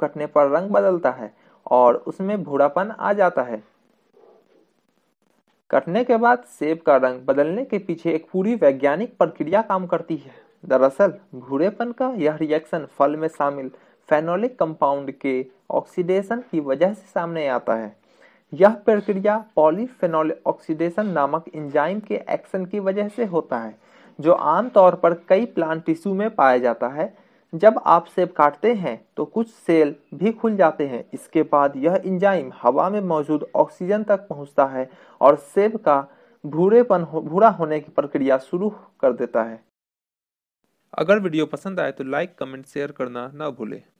कटने पर रंग बदलता है और उसमें भूरापन आ जाता है कटने के बाद सेब का रंग बदलने के पीछे एक पूरी वैज्ञानिक प्रक्रिया काम करती है दरअसल भूरेपन का यह रिएक्शन फल में शामिल फेनोलिक कंपाउंड के ऑक्सीडेशन की वजह से सामने आता है यह प्रक्रिया पॉलीफेनोल ऑक्सीडेशन नामक एंजाइम के एक्शन की वजह से होता है जो आमतौर पर कई प्लांट टिश्यू में पाया जाता है जब आप सेब काटते हैं तो कुछ सेल भी खुल जाते हैं इसके बाद यह इंजाइम हवा में मौजूद ऑक्सीजन तक पहुंचता है और सेब का भूरेपन हो, भूरा होने की प्रक्रिया शुरू कर देता है अगर वीडियो पसंद आए तो लाइक कमेंट शेयर करना ना भूलें